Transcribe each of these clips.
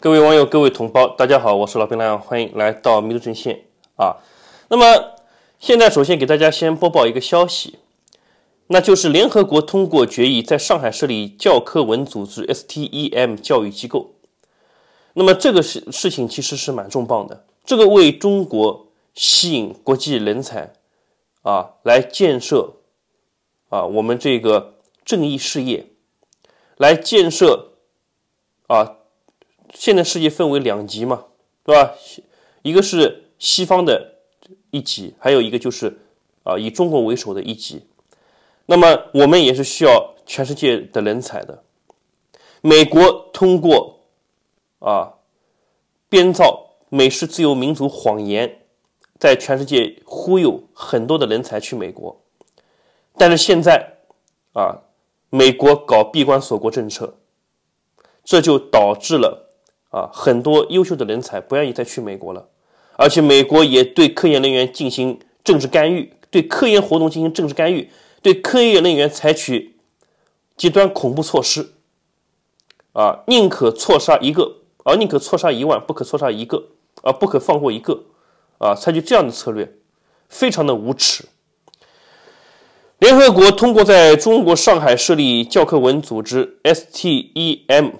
各位网友，各位同胞，大家好，我是老兵亮，欢迎来到弥族正线啊。那么，现在首先给大家先播报一个消息，那就是联合国通过决议，在上海设立教科文组织 STEM 教育机构。那么，这个事事情其实是蛮重磅的，这个为中国吸引国际人才啊，来建设啊，我们这个正义事业，来建设啊。现在世界分为两极嘛，对吧？一个是西方的一极，还有一个就是啊以中国为首的一极。那么我们也是需要全世界的人才的。美国通过啊编造美式自由民主谎言，在全世界忽悠很多的人才去美国。但是现在啊，美国搞闭关锁国政策，这就导致了。啊，很多优秀的人才不愿意再去美国了，而且美国也对科研人员进行政治干预，对科研活动进行政治干预，对科研人员采取极端恐怖措施，啊，宁可错杀一个，啊，宁可错杀一万，不可错杀一个，啊，不可放过一个，啊，采取这样的策略，非常的无耻。联合国通过在中国上海设立教科文组织 STEM。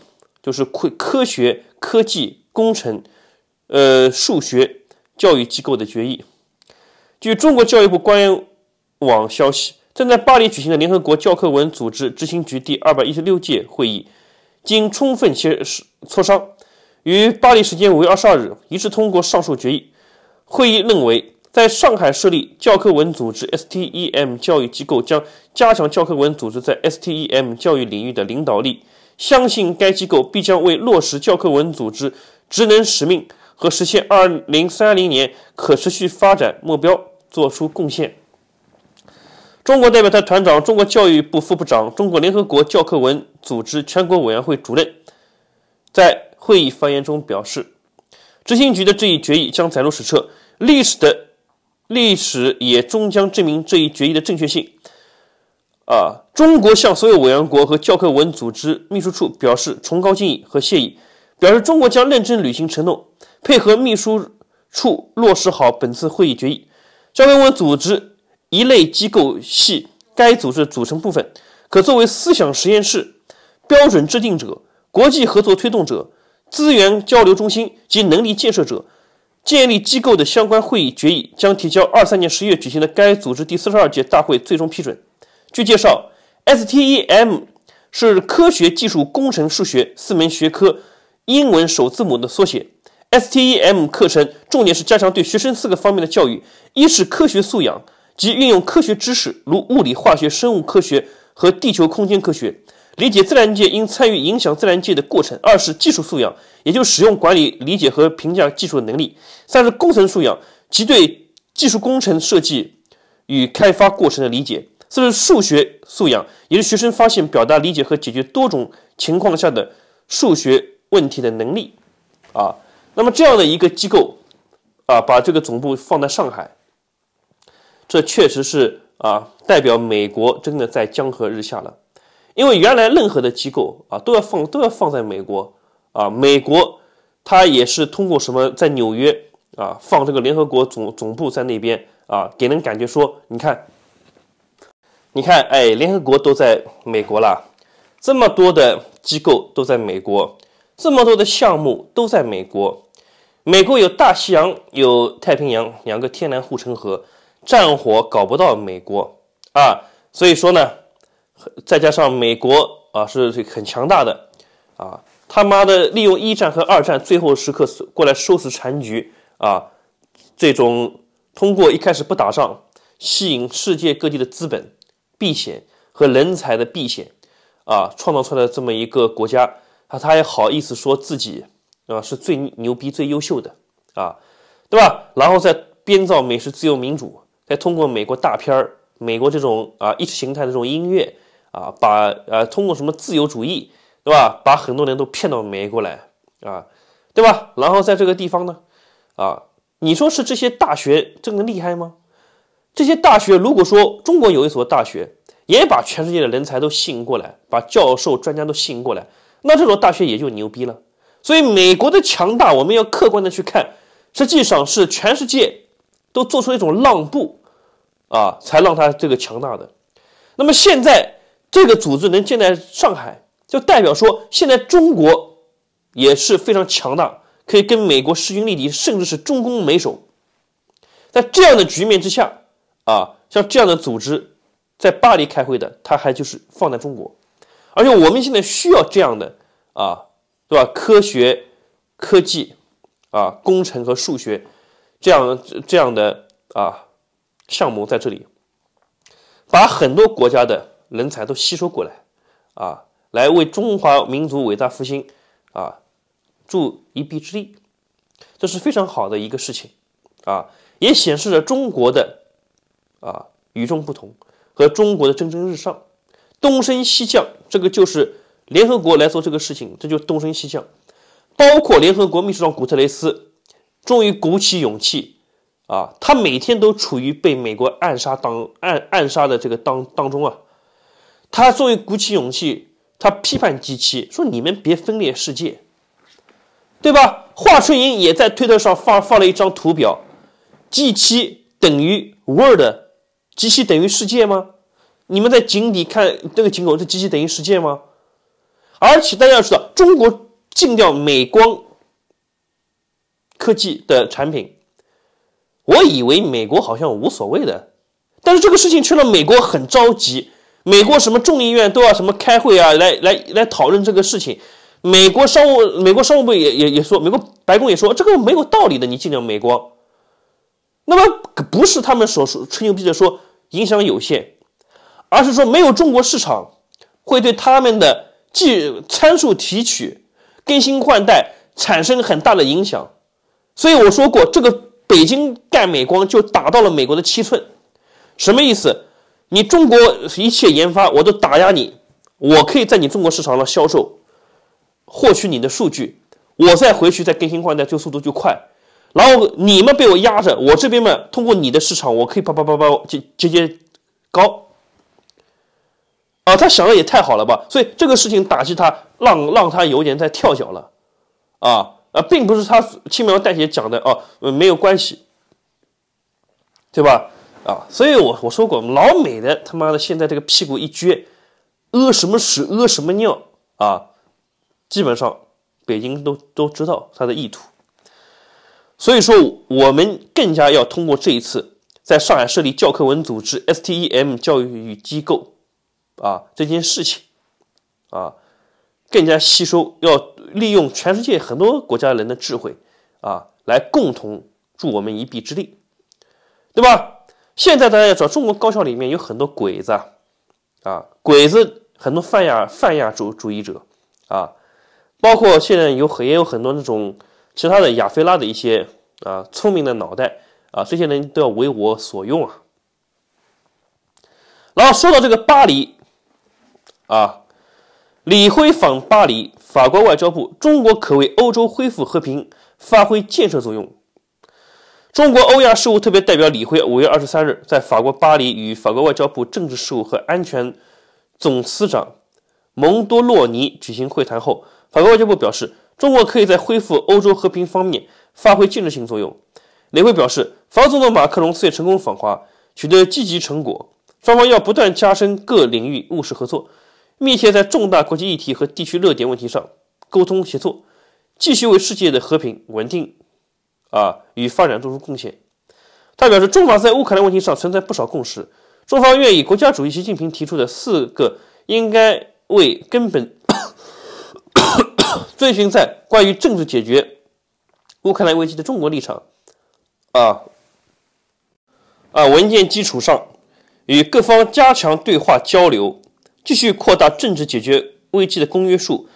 就是科科学、科技、工程，呃，数学教育机构的决议。据中国教育部官网消息，正在巴黎举行的联合国教科文组织执行局第二百一十六届会议，经充分协磋商，于巴黎时间五月二十二日一致通过上述决议。会议认为，在上海设立教科文组织 STEM 教育机构，将加强教科文组织在 STEM 教育领域的领导力。相信该机构必将为落实教科文组织职能使命和实现二零三零年可持续发展目标作出贡献。中国代表团团长、中国教育部副部长、中国联合国教科文组织全国委员会主任在会议发言中表示：“执行局的这一决议将载入史册，历史的历史也终将证明这一决议的正确性。”啊！中国向所有委员国和教科文组织秘书处表示崇高敬意和谢意，表示中国将认真履行承诺，配合秘书处落实好本次会议决议。教科文组织一类机构系该组织组成部分，可作为思想实验室、标准制定者、国际合作推动者、资源交流中心及能力建设者。建立机构的相关会议决议将提交二三年十月举行的该组织第四十二届大会最终批准。据介绍，STEM 是科学技术工程数学四门学科英文首字母的缩写。STEM 课程重点是加强对学生四个方面的教育：一是科学素养，即运用科学知识，如物理、化学、生物科学和地球空间科学，理解自然界，应参与影响自然界的过程；二是技术素养，也就使用、管理、理解和评价技术的能力；三是工程素养，即对技术工程设计与开发过程的理解。这是数学素养，也是学生发现、表达、理解和解决多种情况下的数学问题的能力，啊，那么这样的一个机构，啊，把这个总部放在上海，这确实是啊，代表美国真的在江河日下了，因为原来任何的机构啊都要放都要放在美国，啊，美国它也是通过什么在纽约啊放这个联合国总总部在那边啊，给人感觉说你看。你看，哎，联合国都在美国了，这么多的机构都在美国，这么多的项目都在美国。美国有大西洋，有太平洋两个天然护城河，战火搞不到美国啊。所以说呢，再加上美国啊是很强大的啊，他妈的利用一战和二战最后时刻过来收拾残局啊，最终通过一开始不打仗，吸引世界各地的资本。避险和人才的避险，啊，创造出来的这么一个国家，他他也好意思说自己啊是最牛逼、最优秀的啊，对吧？然后再编造美式自由民主，再通过美国大片儿、美国这种啊意识形态的这种音乐啊，把呃通过什么自由主义，对吧？把很多人都骗到美国来啊，对吧？然后在这个地方呢，啊，你说是这些大学真的厉害吗？这些大学，如果说中国有一所大学也把全世界的人才都吸引过来，把教授、专家都吸引过来，那这所大学也就牛逼了。所以，美国的强大，我们要客观的去看，实际上是全世界都做出一种让步，啊，才让它这个强大的。那么，现在这个组织能建在上海，就代表说现在中国也是非常强大，可以跟美国势均力敌，甚至是中攻美守。在这样的局面之下。啊，像这样的组织，在巴黎开会的，它还就是放在中国，而且我们现在需要这样的啊，对吧？科学、科技、啊，工程和数学，这样这样的啊项目在这里，把很多国家的人才都吸收过来，啊，来为中华民族伟大复兴啊助一臂之力，这是非常好的一个事情，啊，也显示着中国的。啊，与众不同，和中国的蒸蒸日上，东升西降，这个就是联合国来做这个事情，这就东升西降，包括联合国秘书长古特雷斯，终于鼓起勇气，啊，他每天都处于被美国暗杀当暗暗杀的这个当当中啊，他终于鼓起勇气，他批判 G 七，说你们别分裂世界，对吧？华春莹也在推特上放放了一张图表，G 七等于 World。机器等于世界吗？你们在井底看这个井口，这机器等于世界吗？而且大家要知道，中国禁掉美光科技的产品，我以为美国好像无所谓的，但是这个事情却让美国很着急。美国什么众议院都要什么开会啊，来来来讨论这个事情。美国商务美国商务部也也也说，美国白宫也说这个没有道理的，你禁掉美光。那么不是他们所说吹牛逼的说。影响有限，而是说没有中国市场，会对他们的技参数提取、更新换代产生很大的影响。所以我说过，这个北京干美光就打到了美国的七寸，什么意思？你中国一切研发我都打压你，我可以在你中国市场上销售，获取你的数据，我再回去再更新换代，就速度就快。然后你们被我压着，我这边嘛，通过你的市场，我可以啪啪啪啪接直接高，啊，他想的也太好了吧？所以这个事情打击他，让让他有点在跳脚了，啊啊，并不是他轻描淡写讲的，啊，没有关系，对吧？啊，所以我我说过，老美的他妈的现在这个屁股一撅，屙什么屎屙什么尿啊，基本上北京都都知道他的意图。所以说，我们更加要通过这一次在上海设立教科文组织 STEM 教育与机构，啊，这件事情，啊，更加吸收，要利用全世界很多国家人的智慧，啊，来共同助我们一臂之力，对吧？现在大家知道，中国高校里面有很多鬼子，啊，鬼子很多泛亚泛亚主主义者，啊，包括现在有很也有很多那种。其他的亚非拉的一些啊聪明的脑袋啊，这些人都要为我所用啊。然后说到这个巴黎啊，李辉访巴黎，法国外交部，中国可为欧洲恢复和平发挥建设作用。中国欧亚事务特别代表李辉五月二十三日在法国巴黎与法国外交部政治事务和安全总司长蒙多洛尼举行会谈后，法国外交部表示。中国可以在恢复欧洲和平方面发挥建设性作用，雷会表示，法总统马克龙事月成功访华，取得积极成果，双方要不断加深各领域务实合作，密切在重大国际议题和地区热点问题上沟通协作，继续为世界的和平、稳定啊与发展做出贡献。他表示，中法在乌克兰问题上存在不少共识，中方愿以国家主席习近平提出的四个应该为根本。遵循在关于政治解决乌克兰危机的中国立场，啊啊文件基础上，与各方加强对话交流，继续扩大政治解决危机的公约数，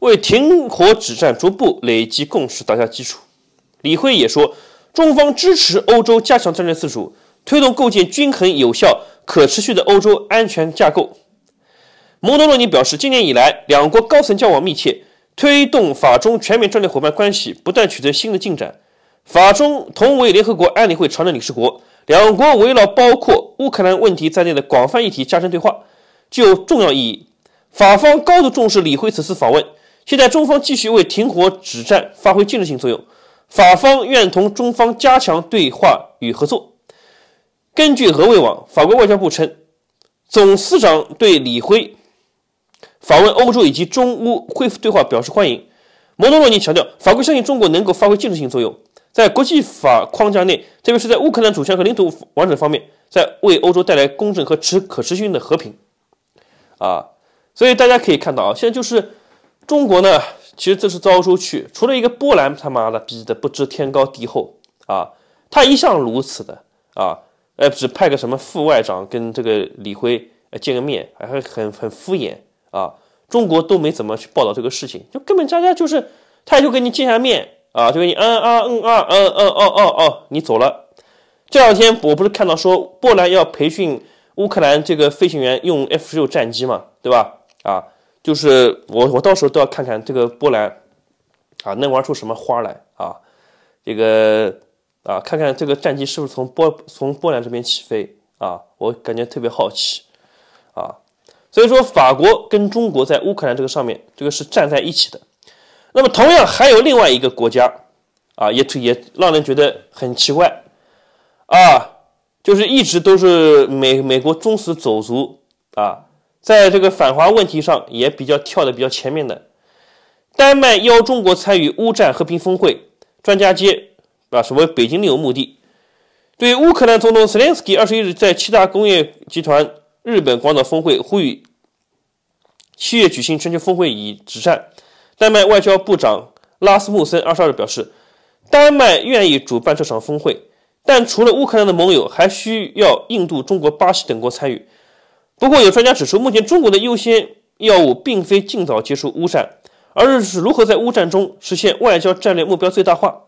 为停火止战逐步累积共识打下基础。李辉也说，中方支持欧洲加强战略自主，推动构建均衡、有效、可持续的欧洲安全架构。蒙多洛尼表示，今年以来，两国高层交往密切。推动法中全面战略伙伴关系不断取得新的进展。法中同为联合国安理会常任理事国，两国围绕包括乌克兰问题在内的广泛议题加深对话，具有重要意义。法方高度重视李辉此次访问，期待中方继续为停火止战发挥建设性作用。法方愿同中方加强对话与合作。根据俄卫网，法国外交部称，总司长对李辉。访问欧洲以及中乌恢复对话表示欢迎。摩多洛尼强调，法国相信中国能够发挥建设性作用，在国际法框架内，特别是在乌克兰主权和领土完整方面，在为欧洲带来公正和持可持续性的和平。啊，所以大家可以看到啊，现在就是中国呢，其实这是欧出去，除了一个波兰他妈的逼的不知天高地厚啊，他一向如此的啊，呃，只派个什么副外长跟这个李辉呃见个面，还很很敷衍。啊，中国都没怎么去报道这个事情，就根本家家就是，他也就跟你见下面啊，就给你嗯啊嗯啊嗯嗯哦哦哦，你走了。这两天我不是看到说波兰要培训乌克兰这个飞行员用 F 十六战机嘛，对吧？啊，就是我我到时候都要看看这个波兰啊，能玩出什么花来啊？这个啊，看看这个战机是不是从波从波兰这边起飞啊？我感觉特别好奇。所以说法国跟中国在乌克兰这个上面，这个是站在一起的。那么同样还有另外一个国家，啊，也也让人觉得很奇怪，啊，就是一直都是美美国忠实走卒啊，在这个反华问题上也比较跳的比较前面的。丹麦邀中国参与乌战和平峰会，专家接啊，所谓北京另有目的。对乌克兰总统泽连斯基二十一日在七大工业集团。日本广岛峰会呼吁七月举行全球峰会以止战。丹麦外交部长拉斯穆森二十二日表示，丹麦愿意主办这场峰会，但除了乌克兰的盟友，还需要印度、中国、巴西等国参与。不过，有专家指出，目前中国的优先药物并非尽早结束乌战，而是如何在乌战中实现外交战略目标最大化。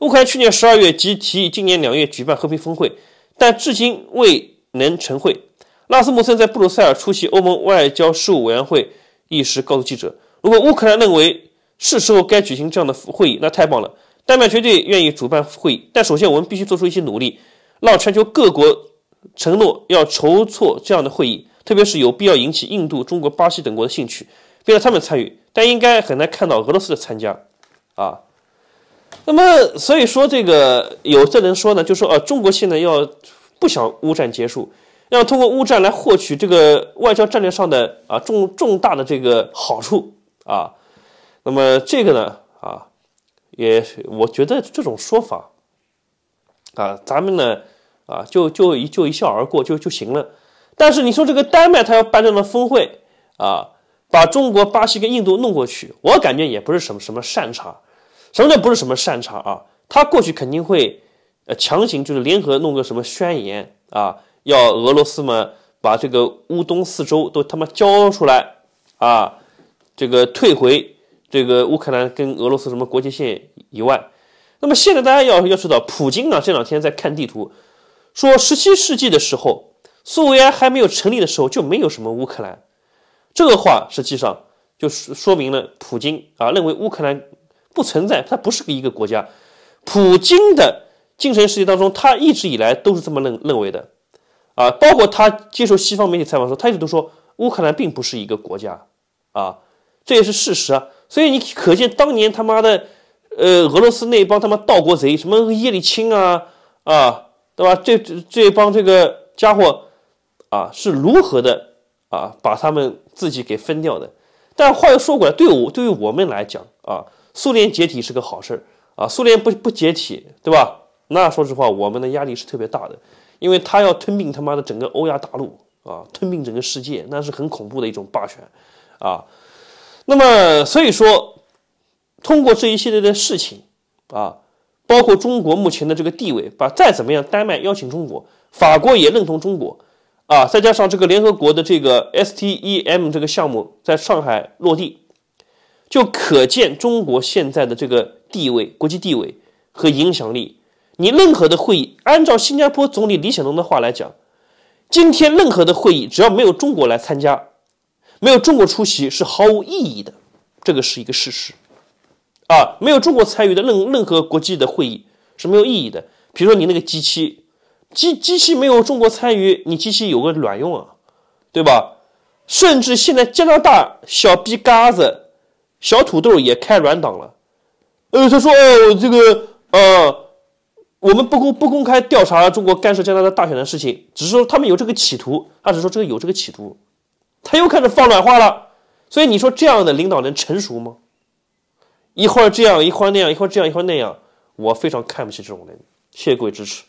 乌克兰去年十二月即提议今年两月举办和平峰会，但至今未能成会。拉斯穆森在布鲁塞尔出席欧盟外交事务委员会议时，告诉记者：“如果乌克兰认为是时候该举行这样的会议，那太棒了。丹麦绝对愿意主办会议，但首先我们必须做出一些努力，让全球各国承诺要筹措这样的会议，特别是有必要引起印度、中国、巴西等国的兴趣，便要他们参与。但应该很难看到俄罗斯的参加。”啊，那么所以说，这个有的人说呢，就说啊，中国现在要不想乌战结束。要通过乌战来获取这个外交战略上的啊重重大的这个好处啊，那么这个呢啊，也我觉得这种说法啊，咱们呢啊就就一就一笑而过就就行了。但是你说这个丹麦他要办这样的峰会啊，把中国、巴西跟印度弄过去，我感觉也不是什么什么善茬。什么叫不是什么善茬啊？他过去肯定会呃强行就是联合弄个什么宣言啊。要俄罗斯嘛，把这个乌东四州都他妈交出来啊！这个退回这个乌克兰跟俄罗斯什么国界线以外。那么现在大家要要知道，普京呢这两天在看地图，说十七世纪的时候，苏维埃还没有成立的时候，就没有什么乌克兰。这个话实际上就说明了，普京啊认为乌克兰不存在，它不是个一个国家。普京的精神世界当中，他一直以来都是这么认认为的。啊，包括他接受西方媒体采访的时候，他一直都说乌克兰并不是一个国家，啊，这也是事实啊。所以你可见当年他妈的，呃，俄罗斯那帮他妈盗国贼，什么叶利钦啊，啊，对吧？这这这帮这个家伙，啊，是如何的啊，把他们自己给分掉的。但话又说回来，对我对于我们来讲啊，苏联解体是个好事啊，苏联不不解体，对吧？那说实话，我们的压力是特别大的。因为他要吞并他妈的整个欧亚大陆啊，吞并整个世界，那是很恐怖的一种霸权，啊，那么所以说，通过这一系列的事情啊，包括中国目前的这个地位，把再怎么样，丹麦邀请中国，法国也认同中国，啊，再加上这个联合国的这个 STEM 这个项目在上海落地，就可见中国现在的这个地位、国际地位和影响力。你任何的会议，按照新加坡总理李显龙的话来讲，今天任何的会议，只要没有中国来参加，没有中国出席是毫无意义的。这个是一个事实，啊，没有中国参与的任任何国际的会议是没有意义的。比如说你那个机器，机机器没有中国参与，你机器有个卵用啊，对吧？甚至现在加拿大小逼嘎子、小土豆也开软党了，呃，他说哦，这个啊。我们不公不公开调查中国干涉加拿大大选的事情，只是说他们有这个企图，他只说这个有这个企图，他又开始放软话了。所以你说这样的领导人成熟吗？一会儿这样，一会儿那样，一会儿这样，一会儿那样，我非常看不起这种人。谢谢各位支持。